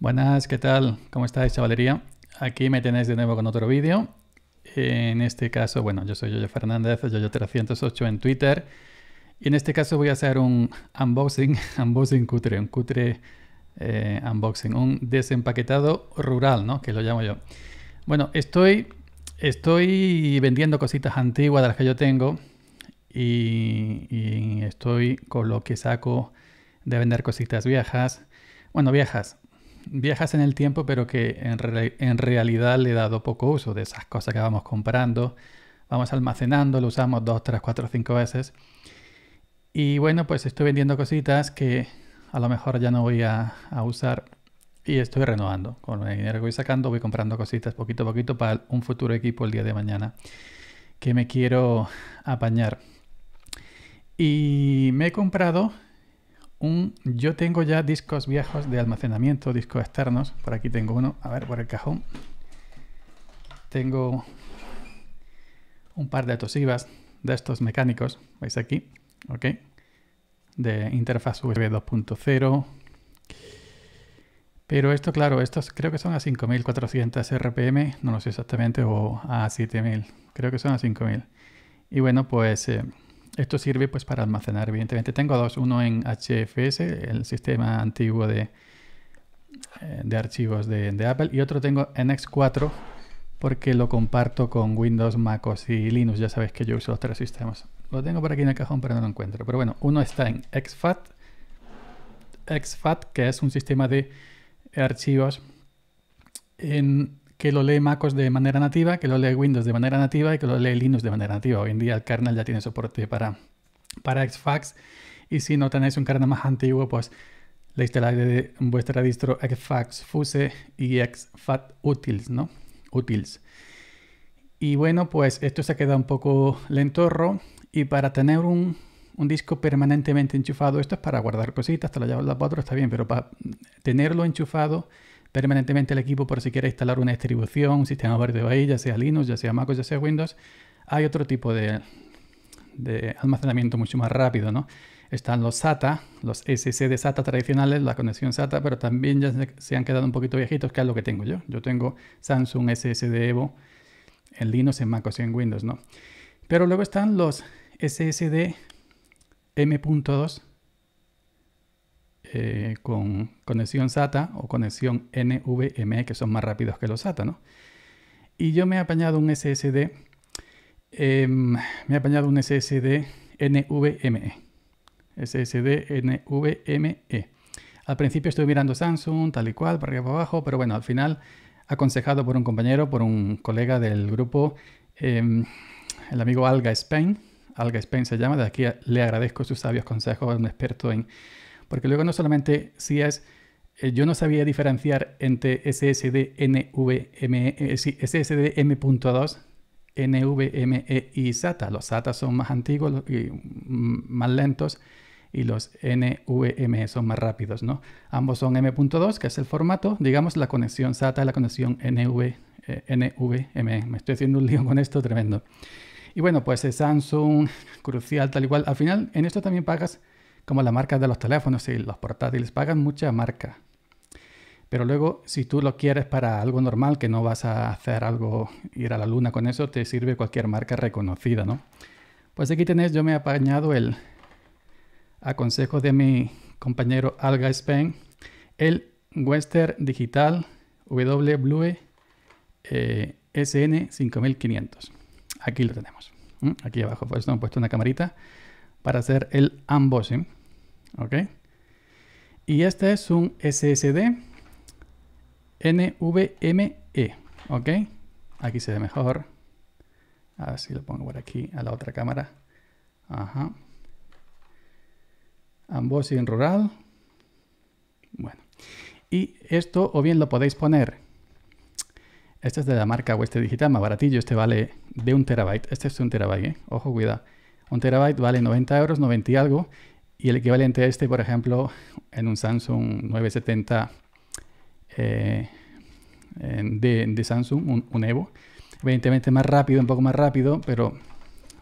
Buenas, ¿qué tal? ¿Cómo estáis, chavalería? Aquí me tenéis de nuevo con otro vídeo. En este caso, bueno, yo soy Yoyo Fernández, Yoyo308 en Twitter. Y en este caso voy a hacer un unboxing, unboxing cutre, un cutre eh, unboxing, un desempaquetado rural, ¿no? Que lo llamo yo. Bueno, estoy, estoy vendiendo cositas antiguas de las que yo tengo y, y estoy con lo que saco de vender cositas viejas. Bueno, viejas, viajas en el tiempo, pero que en, realidad le he dado poco uso de esas cosas que vamos comprando, vamos almacenando, lo usamos dos, tres, cuatro, cinco veces. Y bueno, pues estoy vendiendo cositas que a lo mejor ya no voy a, a usar y estoy renovando. Con el dinero que voy sacando voy comprando cositas poquito a poquito para un futuro equipo el día de mañana que me quiero apañar. Y me he comprado yo tengo ya discos viejos de almacenamiento, discos externos. Por aquí tengo uno, a ver, por el cajón. Tengo un par de tosivas de estos mecánicos, veis aquí, ¿ok? De interfaz USB 2.0. Pero esto, claro, estos creo que son a 5400 RPM, no lo sé exactamente, o a 7000, creo que son a 5000. Y bueno, pues... Eh, esto sirve pues para almacenar, evidentemente. Tengo dos, uno en HFS, el sistema antiguo de, eh, de archivos de, Apple, y otro tengo en X4 porque lo comparto con Windows, MacOS y Linux. Ya sabéis que yo uso los tres sistemas. Lo tengo por aquí en el cajón, pero no lo encuentro. Pero bueno, uno está en XFAT, XFAT que es un sistema de archivos en que lo lee MacOS de manera nativa, que lo lee Windows de manera nativa y que lo lee Linux de manera nativa. Hoy en día el kernel ya tiene soporte para, para Xfax y si no tenéis un kernel más antiguo, pues le instaláis de vuestra distro Xfax Fuse y Xfat Utils, ¿no? Utils. Y bueno, pues esto se ha quedado un poco lentorro y para tener un, disco permanentemente enchufado, esto es para guardar cositas, te lo llevas la cuatro está bien, pero para tenerlo enchufado permanentemente el equipo por si quiere instalar una distribución, un sistema operativo ahí, ya sea Linux, ya sea MacOS, ya sea Windows. Hay otro tipo de, almacenamiento mucho más rápido, ¿no? Están los SATA, los SSD SATA tradicionales, la conexión SATA, pero también ya se han quedado un poquito viejitos, que es lo que tengo yo. Yo tengo Samsung SSD Evo en Linux, en MacOS y en Windows, ¿no? Pero luego están los SSD M.2 eh, con conexión SATA o conexión NVMe, que son más rápidos que los SATA, ¿no? Y yo me he apañado un SSD, em, me he apañado un SSD NVMe, SSD NVMe. Al principio estuve mirando Samsung, tal y cual, para arriba para abajo, pero bueno, al final, aconsejado por un compañero, por un colega del grupo, em, el amigo Alga Spain, Alga Spain se llama, de aquí le agradezco sus sabios consejos, es un experto en porque luego no solamente si es, eh, yo no sabía diferenciar entre SSD NVMe SSD M.2 NVMe y SATA. Los SATA son más antiguos y más lentos y los NVMe son más rápidos, ¿no? Ambos son M.2, que es el formato, digamos la conexión SATA y la conexión NV, NVMe. Me estoy haciendo un lío con esto tremendo. Y bueno, pues Samsung, Crucial, tal y cual. Al final, en esto también pagas como las marcas de los teléfonos y los portátiles, pagan mucha marca. Pero luego, si tú lo quieres para algo normal, que no vas a hacer algo, ir a la luna con eso, te sirve cualquier marca reconocida, ¿no? Pues aquí tenéis, yo me he apañado el a consejo de mi compañero Alga Spain, el Western Digital W eh, SN5500. Aquí lo tenemos. Aquí abajo pues, han puesto una camarita para hacer el unboxing. ¿Ok? Y este es un SSD NVMe. ¿Ok? Aquí se ve mejor. Así lo pongo por aquí a la otra cámara. Ajá. Ambos en rural. Bueno. Y esto o bien lo podéis poner. Este es de la marca West Digital, más baratillo. Este vale de un terabyte. Este es un terabyte, eh. Ojo, cuidado. Un terabyte vale 90 euros, 90 y algo. Y el equivalente a este, por ejemplo, en un Samsung 970 eh, de, Samsung, un, Evo. Evidentemente más rápido, un poco más rápido, pero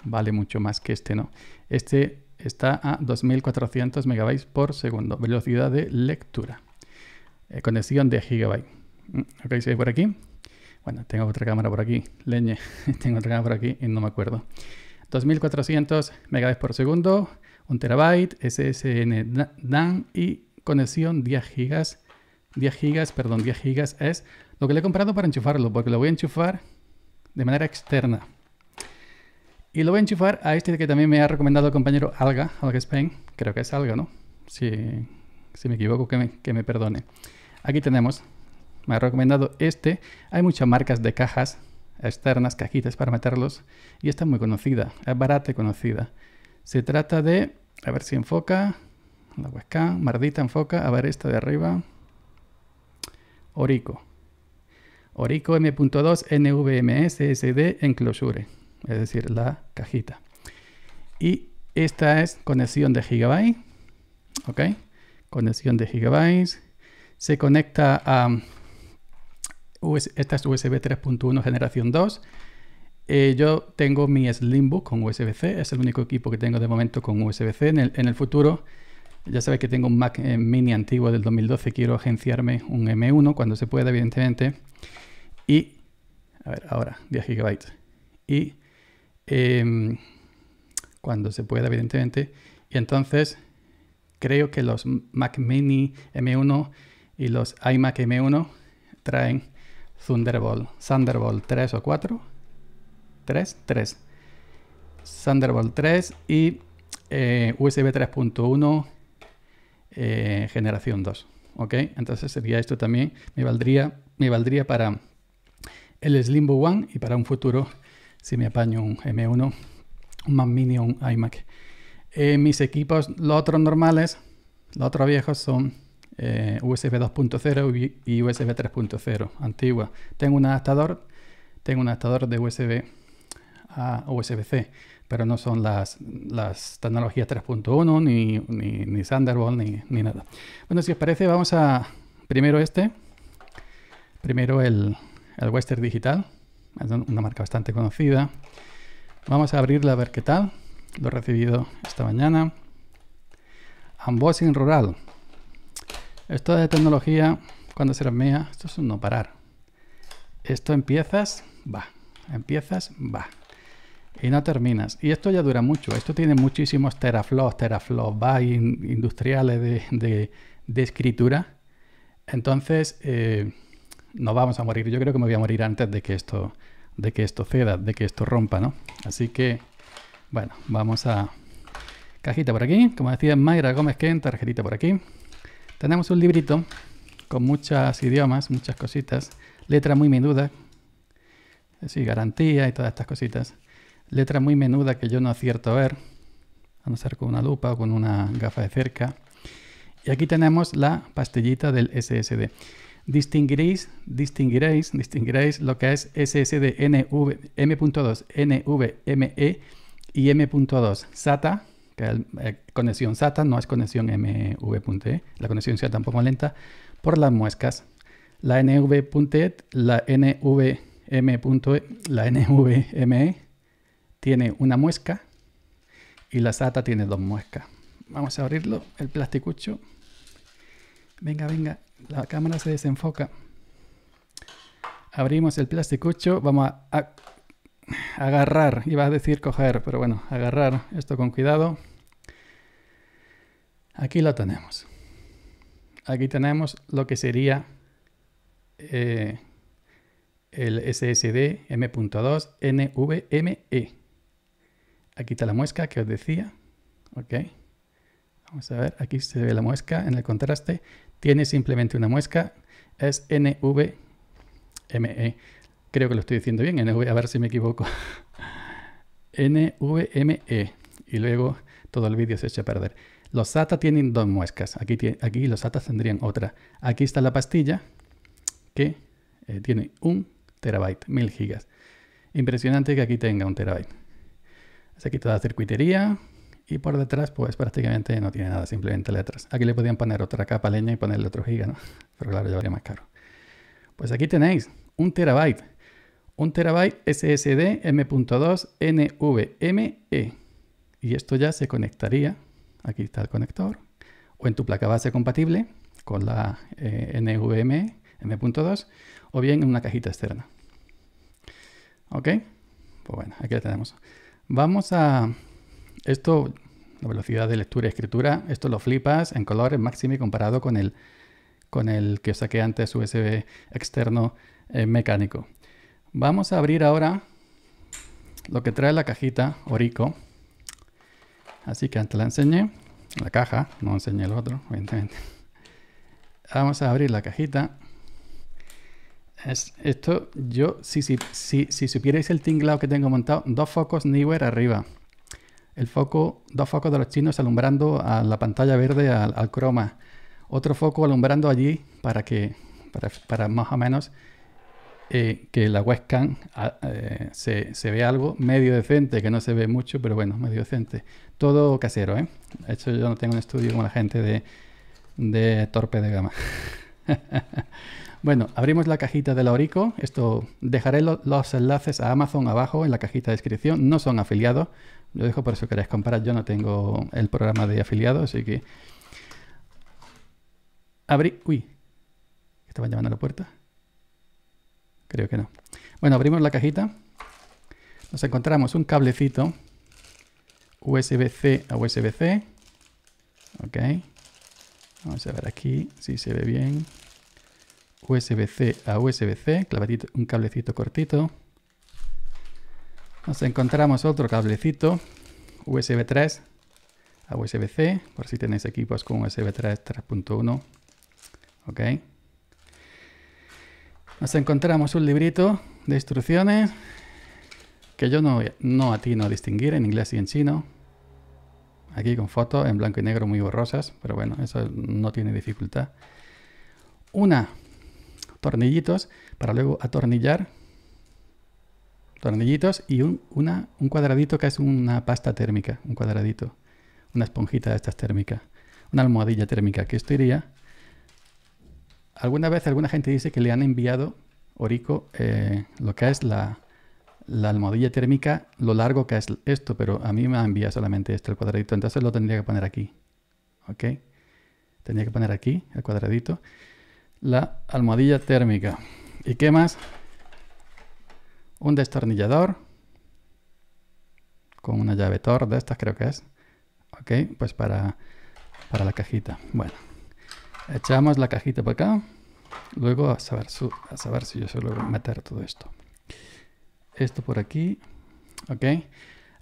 vale mucho más que este, ¿no? Este está a 2400 megabytes por segundo, velocidad de lectura. Eh, conexión de gigabyte. Mm, ok, se ve por aquí. Bueno, tengo otra cámara por aquí, leñe. tengo otra cámara por aquí y no me acuerdo. 2400 megabytes por segundo, 1 terabyte, SSN DAN y conexión 10 gigas. 10 gigas, perdón, 10 gigas es lo que le he comprado para enchufarlo, porque lo voy a enchufar de manera externa. Y lo voy a enchufar a este que también me ha recomendado el compañero Alga, Alga Spain, creo que es Alga, ¿no? Si, me equivoco, que me, que me perdone. Aquí tenemos, me ha recomendado este. Hay muchas marcas de cajas externas, cajitas para meterlos, y esta es muy conocida, es barata y conocida. Se trata de a ver si enfoca. La webcam. Mardita enfoca. A ver esta de arriba. Orico. Orico M.2 NVMS SD Enclosure. Es decir, la cajita. Y esta es conexión de gigabyte. Ok. Conexión de gigabytes. Se conecta a... esta es USB 3.1 generación 2 eh, yo tengo mi Slimbook con USB-C, es el único equipo que tengo de momento con USB-C. En el, futuro, ya sabéis que tengo un Mac eh, mini antiguo del 2012, quiero agenciarme un M1 cuando se pueda, evidentemente. Y, a ver, ahora, 10 GB. Y em, cuando se pueda, evidentemente. Y entonces, creo que los Mac mini M1 y los iMac M1 traen Thunderbolt, Thunderbolt 3 o 4 3, 3. Thunderbolt 3 y eh, USB 3.1 eh, generación 2. ¿Ok? Entonces sería esto también. Me valdría, me valdría para el Slimbo One y para un futuro, si me apaño un M1, un Mac Mini un iMac. Eh, mis equipos, los otros normales, los otros viejos son USB 2.0 y USB 3.0 antigua. Tengo un adaptador, tengo un adaptador de USB a USB-C, pero no son las, las tecnologías 3.1, ni, ni, ni, Thunderbolt, ni, nada. Bueno, si os parece, vamos a primero este, primero el, el Western Digital, una marca bastante conocida. Vamos a abrirla a ver qué tal. Lo he recibido esta mañana. Unboxing Rural. Esto de tecnología, cuando será mía, esto es un no parar. Esto empiezas, va. Empiezas, va. Y no terminas. Y esto ya dura mucho. Esto tiene muchísimos teraflops, teraflops, bytes industriales de, escritura. Entonces, eh, nos vamos a morir. Yo creo que me voy a morir antes de que esto, de que esto ceda, de que esto rompa, ¿no? Así que, bueno, vamos a... Cajita por aquí. Como decía Mayra Gómez Ken, tarjetita por aquí. Tenemos un librito con muchos idiomas, muchas cositas. Letra muy menuda. así garantía y todas estas cositas. Letra muy menuda que yo no acierto a ver, a no ser con una lupa o con una gafa de cerca. Y aquí tenemos la pastillita del SSD. Distinguiréis, distinguiréis, distinguiréis lo que es SSD NV, M.2, NVMe y M.2 SATA, que es eh, conexión SATA, no es conexión MV.E, la conexión sea tampoco poco lenta, por las muescas. La NV.E, la NVM.E, la NVMe tiene una muesca y la SATA tiene dos muescas. Vamos a abrirlo, el plasticucho. Venga, venga, la cámara se desenfoca. Abrimos el plasticucho, vamos a, agarrar, iba a decir coger, pero bueno, agarrar esto con cuidado. Aquí lo tenemos. Aquí tenemos lo que sería eh, el SSD M.2 NVMe. Aquí está la muesca que os decía. Ok. Vamos a ver, aquí se ve la muesca en el contraste. Tiene simplemente una muesca. Es NVME. Creo que lo estoy diciendo bien. NV, a ver si me equivoco. NVME. Y luego todo el vídeo se echa a perder. Los SATA tienen dos muescas. Aquí, aquí los SATA tendrían otra. Aquí está la pastilla que eh, tiene un terabyte, mil gigas. Impresionante que aquí tenga un terabyte. Se quita la circuitería y por detrás pues prácticamente no tiene nada, simplemente letras. Aquí le podían poner otra capa leña y ponerle otro giga, Pero claro, ya más caro. Pues aquí tenéis un terabyte. Un terabyte SSD M.2 NVMe. Y esto ya se conectaría, aquí está el conector, o en tu placa base compatible con la eh, NVMe M.2 o bien en una cajita externa. ¿Ok? Pues bueno, aquí la tenemos. Vamos a... Esto, la velocidad de lectura y escritura, esto lo flipas en colores máximo y comparado con el, con el que saqué antes USB externo eh, mecánico. Vamos a abrir ahora lo que trae la cajita Orico. Así que antes la enseñé, la caja, no enseñé el otro, obviamente. Vamos a abrir la cajita esto, yo, si, si, si, si supierais el tinglado que tengo montado, dos focos Newer arriba. El foco, dos focos de los chinos alumbrando a la pantalla verde, al, croma. Otro foco alumbrando allí para que, para, más o menos eh, que la webcam ah, eh, se, se, ve algo medio decente, que no se ve mucho, pero bueno, medio decente. Todo casero, ¿eh? De hecho, yo no tengo un estudio como la gente de, de torpe de gama. Bueno, abrimos la cajita de la Orico. Esto dejaré los enlaces a Amazon abajo en la cajita de descripción. No son afiliados. Lo dejo por si queréis comparar. Yo no tengo el programa de afiliados, así que. Abrí. Uy. ¿Estaban llamando a la puerta? Creo que no. Bueno, abrimos la cajita. Nos encontramos un cablecito USB-C a USB-C. Ok. Vamos a ver aquí si se ve bien. USB-C a USB-C, un cablecito cortito. Nos encontramos otro cablecito USB 3 a USB-C, por si tenéis equipos con USB 3 3.1. Ok. Nos encontramos un librito de instrucciones que yo no, no atino a distinguir en inglés y en chino. Aquí con fotos en blanco y negro muy borrosas, pero bueno, eso no tiene dificultad. Una tornillitos para luego atornillar tornillitos y un, una, un cuadradito que es una pasta térmica, un cuadradito, una esponjita de estas térmicas, una almohadilla térmica, que esto iría... Alguna vez alguna gente dice que le han enviado, Orico, eh, lo que es la, la almohadilla térmica, lo largo que es esto, pero a mí me enviado solamente esto, el cuadradito, entonces lo tendría que poner aquí, ¿ok? Tendría que poner aquí el cuadradito la almohadilla térmica. ¿Y qué más? Un destornillador con una llave Tor de estas creo que es. Ok, pues para, para la cajita. Bueno, echamos la cajita para acá. Luego a saber, su, a saber si yo suelo meter todo esto. Esto por aquí. Ok.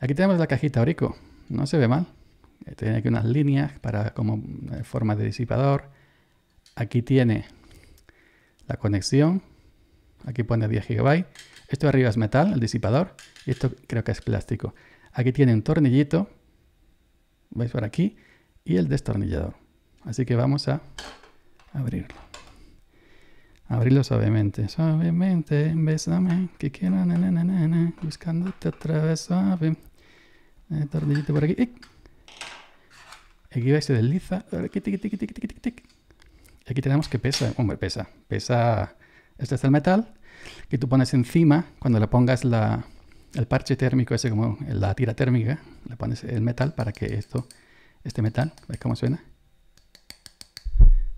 Aquí tenemos la cajita Orico. No se ve mal. Tiene aquí unas líneas para como eh, forma de disipador. Aquí tiene la conexión, aquí pone 10 GB, esto de arriba es metal, el disipador, y esto creo que es plástico. Aquí tiene un tornillito, veis por aquí, y el destornillador. Así que vamos a abrirlo. Abrirlo suavemente, suavemente, bésame, que quiero, buscándote otra vez suave. tornillito por aquí. Aquí se desliza aquí tenemos que pesa, hombre, pesa, pesa, este es el metal, que tú pones encima, cuando le pongas el parche térmico, ese como la tira térmica, le pones el metal para que esto, este metal, ¿ves cómo suena?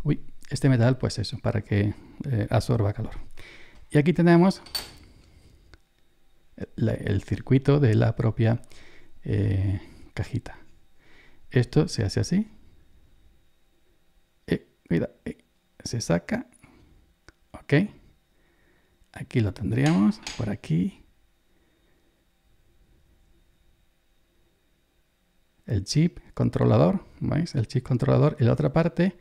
Uy, este metal, pues eso, para que eh, absorba calor. Y aquí tenemos el, circuito de la propia eh, cajita. Esto se hace así. Eh, mira, eh, se saca. Ok. Aquí lo tendríamos, por aquí. El chip controlador, ¿veis? El chip controlador y la otra parte,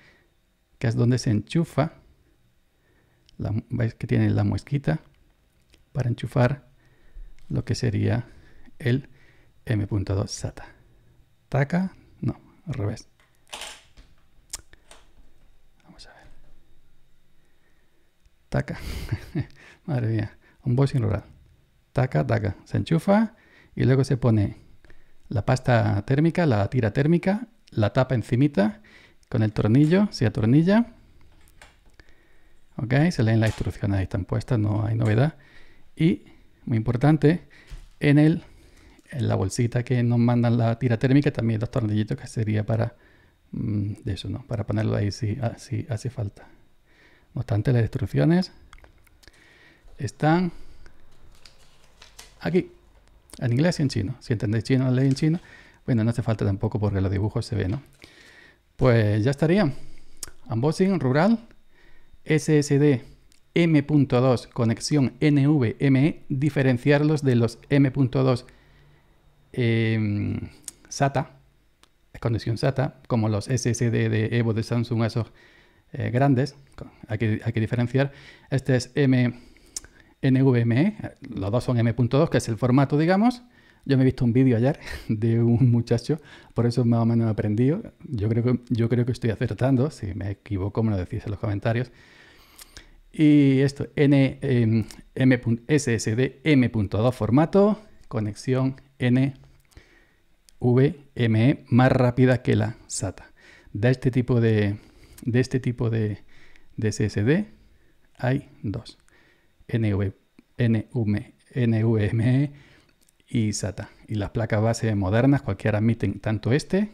que es donde se enchufa. La, ¿Veis que tiene la muesquita? Para enchufar lo que sería el M.2 SATA. Taca, no, al revés. taca. Madre mía, un voicing rural. Taca, taca. Se enchufa y luego se pone la pasta térmica, la tira térmica, la tapa encimita con el tornillo, se atornilla. Ok, se leen las instrucciones, ahí están puestas, no hay novedad. Y, muy importante, en, el, en la bolsita que nos mandan la tira térmica también los dos tornillitos que sería para, mm, de eso, ¿no? para ponerlo ahí si ah, hace falta. No obstante, las instrucciones están aquí, en inglés y en chino. Si entendéis chino, leéis en chino. Bueno, no hace falta tampoco porque los dibujos se ven, ¿no? Pues ya estaría. Unboxing rural, SSD M.2, conexión NVMe, diferenciarlos de los M.2 eh, em, SATA, conexión SATA, como los SSD de Evo de Samsung, esos eh, grandes, hay que, diferenciar. Este es M NVMe los dos son M.2, que es el formato, digamos. Yo me he visto un vídeo ayer de un muchacho, por eso más o menos he aprendido. Yo creo que, yo creo que estoy acertando, si me equivoco me lo decís en los comentarios. Y esto, N, em, M, SSD M.2 formato, conexión NVMe más rápida que la SATA. Da este tipo de, de este tipo de, de SSD hay dos, NVMe, y SATA. Y las placas base modernas, cualquiera admiten tanto este,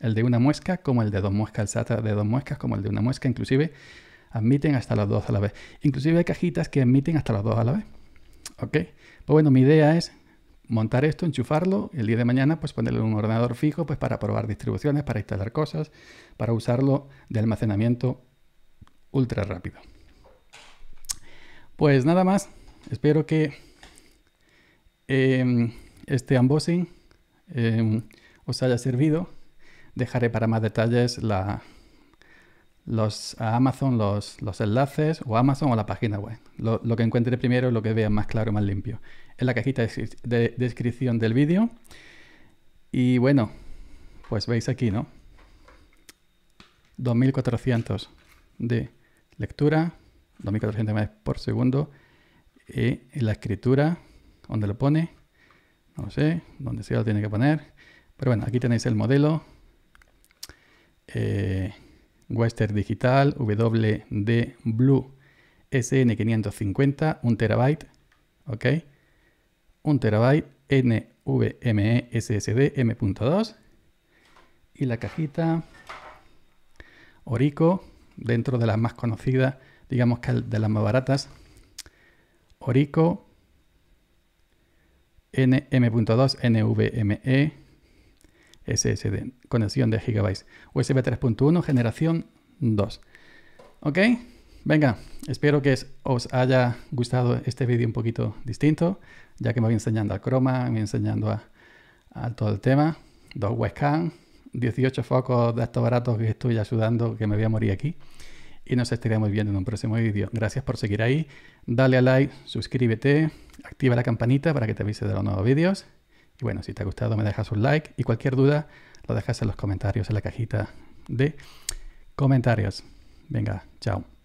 el de una muesca, como el de dos muescas, el SATA de dos muescas, como el de una muesca, inclusive admiten hasta las dos a la vez. Inclusive hay cajitas que admiten hasta las dos a la vez. ¿Ok? Pues bueno, mi idea es montar esto, enchufarlo, el día de mañana pues ponerle un ordenador fijo pues para probar distribuciones, para instalar cosas, para usarlo de almacenamiento ultra rápido. Pues nada más, espero que em, este unboxing em, os haya servido. Dejaré para más detalles la, los a Amazon los, enlaces o Amazon o la página web. Lo, que encuentre primero, lo que vea más claro, más limpio en la cajita de, descripción del vídeo. Y bueno, pues veis aquí, ¿no? 2400 de lectura, 2400 imágenes por segundo. Y en la escritura, donde lo pone? No sé, donde se lo tiene que poner. Pero bueno, aquí tenéis el modelo. Eh, Western Digital WD Blue SN550, 1 terabyte. ¿Ok? 1 terabyte NVMe SSD M.2 y la cajita Orico, dentro de las más conocidas, digamos que de las más baratas, Orico NM.2 NVMe SSD, conexión de gigabytes, USB 3.1, generación 2. ¿Ok? Venga, espero que os haya gustado este vídeo un poquito distinto, ya que me voy enseñando al croma, me voy enseñando a, todo el tema, dos webcam, 18 focos de estos baratos que estoy ayudando, que me voy a morir aquí. Y nos estaremos viendo en un próximo vídeo. Gracias por seguir ahí. Dale a like, suscríbete, activa la campanita para que te avise de los nuevos vídeos. Y bueno, si te ha gustado me dejas un like y cualquier duda lo dejas en los comentarios, en la cajita de comentarios. Venga, chao.